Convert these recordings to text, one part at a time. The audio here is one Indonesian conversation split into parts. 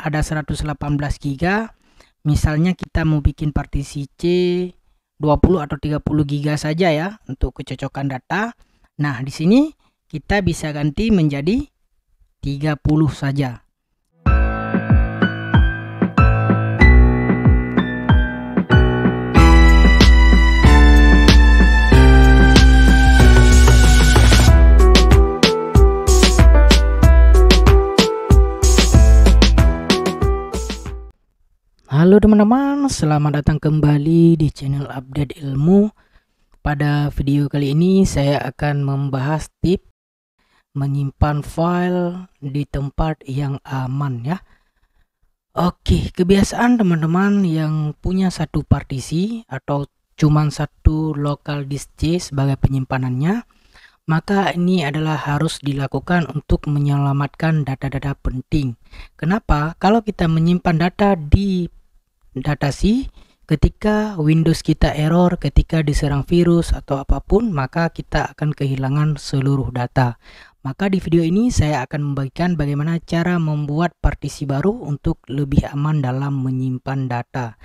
ada 118 giga misalnya kita mau bikin partisi C 20 atau 30 giga saja ya untuk kecocokan data. Nah, di sini kita bisa ganti menjadi 30 saja. teman-teman, selamat datang kembali di channel Update Ilmu. Pada video kali ini saya akan membahas tip menyimpan file di tempat yang aman ya. Oke, kebiasaan teman-teman yang punya satu partisi atau cuman satu local disk C sebagai penyimpanannya, maka ini adalah harus dilakukan untuk menyelamatkan data-data penting. Kenapa? Kalau kita menyimpan data di data C ketika Windows kita error ketika diserang virus atau apapun maka kita akan kehilangan seluruh data maka di video ini saya akan membagikan bagaimana cara membuat partisi baru untuk lebih aman dalam menyimpan data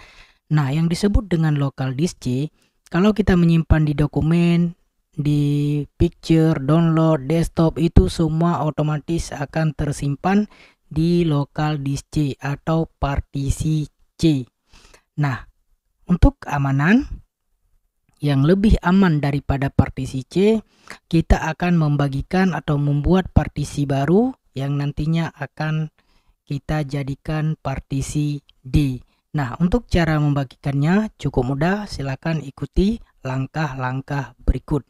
nah yang disebut dengan local disk C kalau kita menyimpan di dokumen di picture, download, desktop itu semua otomatis akan tersimpan di local disk C atau partisi C Nah, untuk keamanan yang lebih aman daripada partisi C, kita akan membagikan atau membuat partisi baru yang nantinya akan kita jadikan partisi D. Nah, untuk cara membagikannya cukup mudah, silakan ikuti langkah-langkah berikut.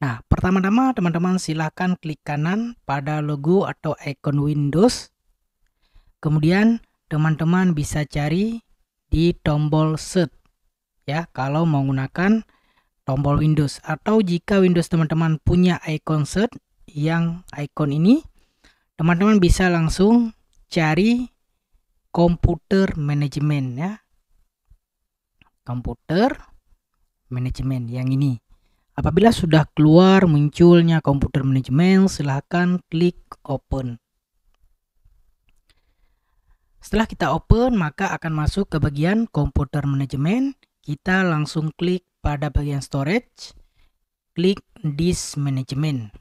Nah, pertama-tama teman-teman silakan klik kanan pada logo atau icon Windows. Kemudian teman-teman bisa cari di tombol set ya kalau menggunakan tombol Windows atau jika Windows teman-teman punya icon set yang icon ini teman-teman bisa langsung cari komputer manajemen ya komputer manajemen yang ini apabila sudah keluar munculnya komputer manajemen silahkan klik open setelah kita open, maka akan masuk ke bagian komputer manajemen. Kita langsung klik pada bagian storage, klik disk management.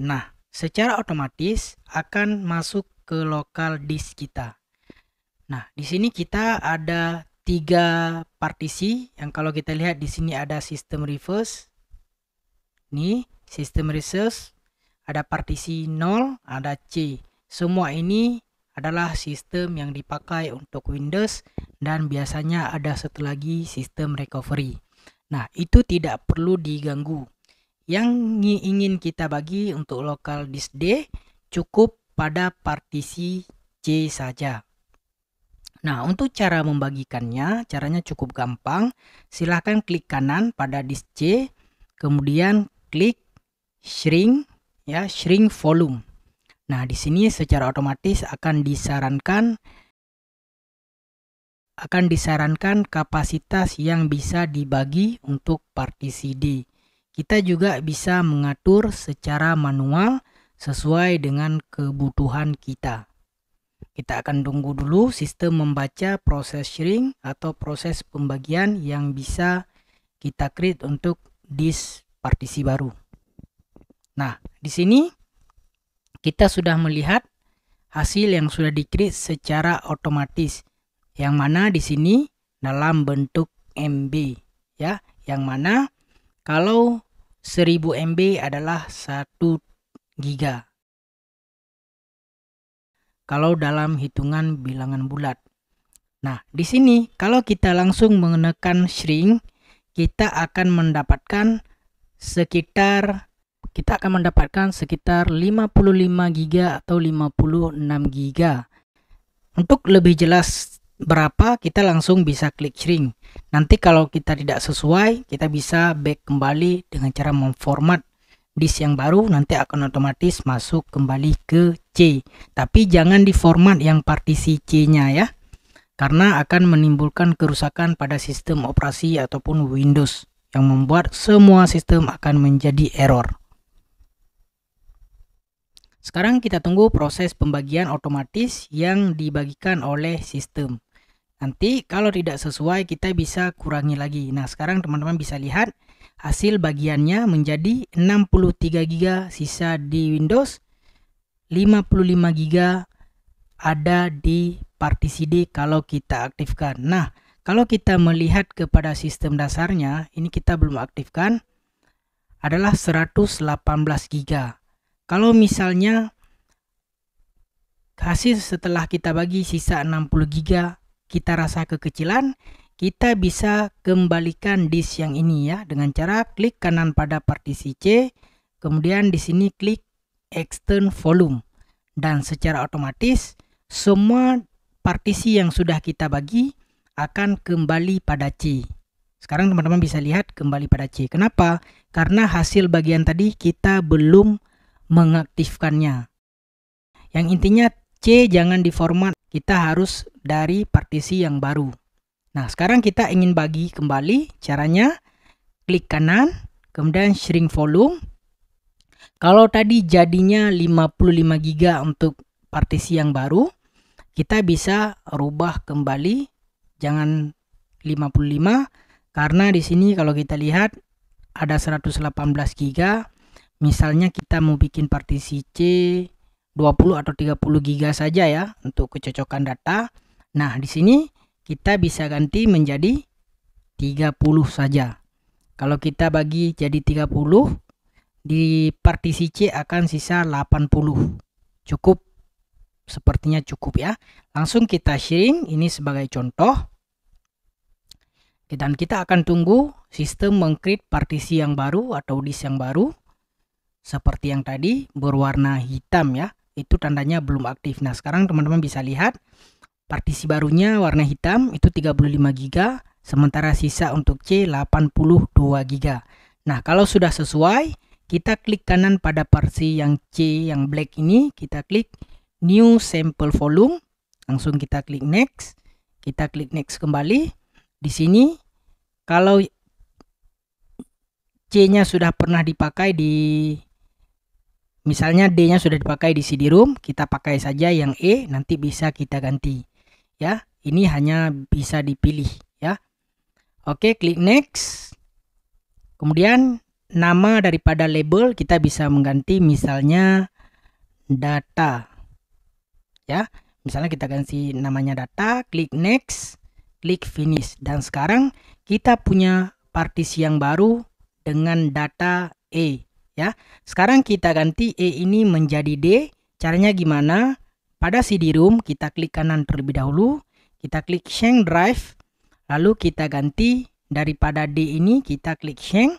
Nah, secara otomatis akan masuk ke lokal disk kita. Nah, di sini kita ada tiga partisi yang kalau kita lihat di sini ada sistem reverse. Nih, sistem reverse, ada partisi 0, ada C. Semua ini adalah sistem yang dipakai untuk Windows dan biasanya ada satu lagi sistem recovery. Nah, itu tidak perlu diganggu. Yang ingin kita bagi untuk local disk D cukup pada partisi C saja. Nah, untuk cara membagikannya, caranya cukup gampang. Silahkan klik kanan pada disk C, kemudian klik shrink, ya, shrink volume. Nah, di sini secara otomatis akan disarankan akan disarankan kapasitas yang bisa dibagi untuk partisi D. Kita juga bisa mengatur secara manual sesuai dengan kebutuhan kita. Kita akan tunggu dulu sistem membaca proses sharing atau proses pembagian yang bisa kita create untuk disk partisi baru. Nah, di sini kita sudah melihat hasil yang sudah dikrit secara otomatis yang mana di sini dalam bentuk MB ya yang mana kalau 1000 MB adalah 1 giga kalau dalam hitungan bilangan bulat nah di sini kalau kita langsung menekan shrink kita akan mendapatkan sekitar kita akan mendapatkan sekitar 55 GB atau 56 GB. Untuk lebih jelas berapa, kita langsung bisa klik shrink. Nanti kalau kita tidak sesuai, kita bisa back kembali dengan cara memformat disk yang baru nanti akan otomatis masuk kembali ke C. Tapi jangan di format yang partisi C-nya ya. Karena akan menimbulkan kerusakan pada sistem operasi ataupun Windows yang membuat semua sistem akan menjadi error. Sekarang kita tunggu proses pembagian otomatis yang dibagikan oleh sistem. Nanti kalau tidak sesuai kita bisa kurangi lagi. Nah sekarang teman-teman bisa lihat hasil bagiannya menjadi 63 GB sisa di Windows, 55 GB ada di partisi D kalau kita aktifkan. Nah kalau kita melihat kepada sistem dasarnya ini kita belum aktifkan adalah 118 GB. Kalau misalnya hasil setelah kita bagi sisa 60 giga kita rasa kekecilan, kita bisa kembalikan disk yang ini ya dengan cara klik kanan pada partisi C, kemudian di sini klik extend volume dan secara otomatis semua partisi yang sudah kita bagi akan kembali pada C. Sekarang teman-teman bisa lihat kembali pada C. Kenapa? Karena hasil bagian tadi kita belum mengaktifkannya. Yang intinya C jangan diformat, kita harus dari partisi yang baru. Nah, sekarang kita ingin bagi kembali caranya. Klik kanan, kemudian shrink volume. Kalau tadi jadinya 55 GB untuk partisi yang baru, kita bisa rubah kembali jangan 55 karena di sini kalau kita lihat ada 118 GB misalnya kita mau bikin partisi C 20 atau 30 giga saja ya untuk kecocokan data. Nah, di sini kita bisa ganti menjadi 30 saja. Kalau kita bagi jadi 30, di partisi C akan sisa 80. Cukup. Sepertinya cukup ya. Langsung kita sharing ini sebagai contoh. Dan kita akan tunggu sistem mengcreate partisi yang baru atau disk yang baru seperti yang tadi berwarna hitam ya itu tandanya belum aktif nah sekarang teman-teman bisa lihat partisi barunya warna hitam itu 35 GB sementara sisa untuk C 82 GB nah kalau sudah sesuai kita klik kanan pada parsi yang C yang black ini kita klik new sample volume langsung kita klik next kita klik next kembali di sini kalau C nya sudah pernah dipakai di Misalnya D-nya sudah dipakai di CD-ROM, kita pakai saja yang E nanti bisa kita ganti. Ya, ini hanya bisa dipilih ya. Oke, klik next. Kemudian nama daripada label kita bisa mengganti misalnya data. Ya, misalnya kita ganti namanya data, klik next, klik finish dan sekarang kita punya partisi yang baru dengan data E ya. Sekarang kita ganti E ini menjadi D. Caranya gimana? Pada CD-ROM kita klik kanan terlebih dahulu, kita klik Sheng Drive, lalu kita ganti daripada D ini kita klik Sheng,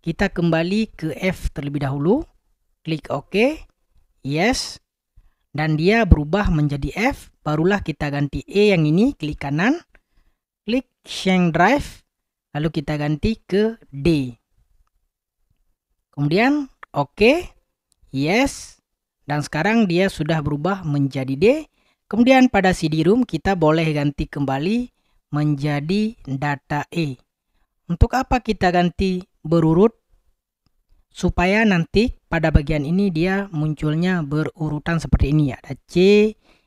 kita kembali ke F terlebih dahulu, klik OK, Yes, dan dia berubah menjadi F, barulah kita ganti E yang ini, klik kanan, klik Sheng Drive, lalu kita ganti ke D. Kemudian oke, okay, yes, dan sekarang dia sudah berubah menjadi D. Kemudian pada CD-ROM kita boleh ganti kembali menjadi data E. Untuk apa kita ganti berurut? Supaya nanti pada bagian ini dia munculnya berurutan seperti ini. ya, Ada C,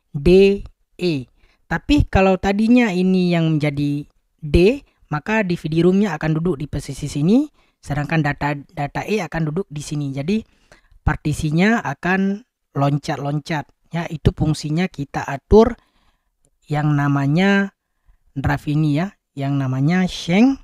D, E. Tapi kalau tadinya ini yang menjadi D, maka di cd rom akan duduk di posisi sini sedangkan data data E akan duduk di sini. Jadi partisinya akan loncat-loncat ya. Itu fungsinya kita atur yang namanya drive ini ya, yang namanya Sheng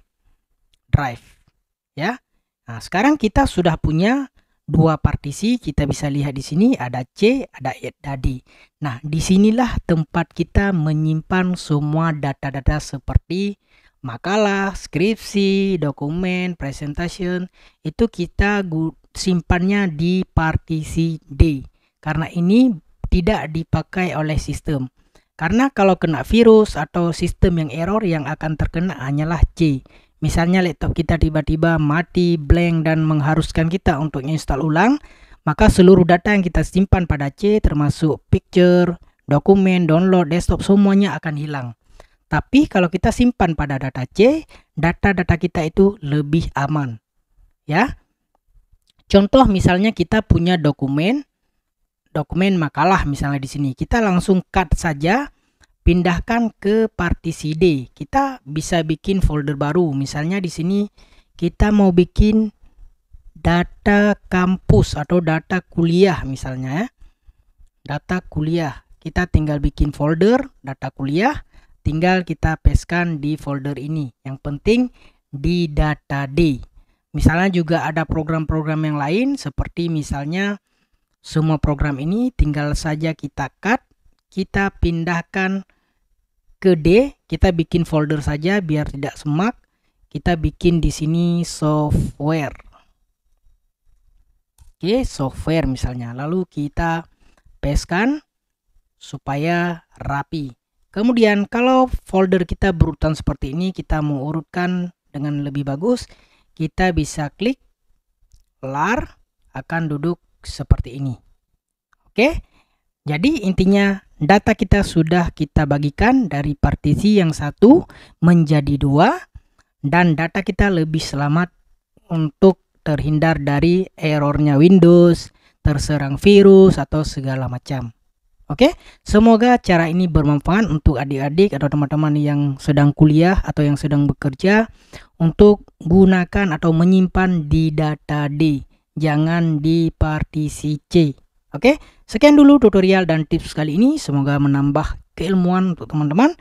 drive ya. Nah, sekarang kita sudah punya dua partisi, kita bisa lihat di sini ada C, ada E tadi. Nah, disinilah tempat kita menyimpan semua data-data seperti makalah, skripsi, dokumen, presentation itu kita simpannya di partisi D karena ini tidak dipakai oleh sistem. Karena kalau kena virus atau sistem yang error yang akan terkena hanyalah C. Misalnya laptop kita tiba-tiba mati, blank dan mengharuskan kita untuk install ulang, maka seluruh data yang kita simpan pada C termasuk picture, dokumen, download, desktop semuanya akan hilang. Tapi kalau kita simpan pada data C, data-data kita itu lebih aman. Ya. Contoh misalnya kita punya dokumen dokumen makalah misalnya di sini. Kita langsung cut saja pindahkan ke partisi D. Kita bisa bikin folder baru. Misalnya di sini kita mau bikin data kampus atau data kuliah misalnya ya. Data kuliah. Kita tinggal bikin folder data kuliah tinggal kita pastekan di folder ini yang penting di data D misalnya juga ada program-program yang lain seperti misalnya semua program ini tinggal saja kita cut kita pindahkan ke D kita bikin folder saja biar tidak semak kita bikin di sini software oke software misalnya lalu kita pastekan supaya rapi Kemudian kalau folder kita berurutan seperti ini, kita mau urutkan dengan lebih bagus, kita bisa klik lar akan duduk seperti ini. Oke. Jadi intinya data kita sudah kita bagikan dari partisi yang satu menjadi dua dan data kita lebih selamat untuk terhindar dari errornya Windows, terserang virus atau segala macam. Oke, semoga cara ini bermanfaat untuk adik-adik atau teman-teman yang sedang kuliah atau yang sedang bekerja untuk gunakan atau menyimpan di data D, jangan di partisi C. Oke, sekian dulu tutorial dan tips kali ini. Semoga menambah keilmuan untuk teman-teman.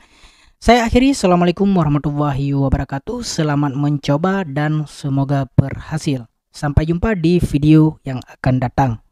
Saya akhiri, Assalamualaikum warahmatullahi wabarakatuh. Selamat mencoba dan semoga berhasil. Sampai jumpa di video yang akan datang.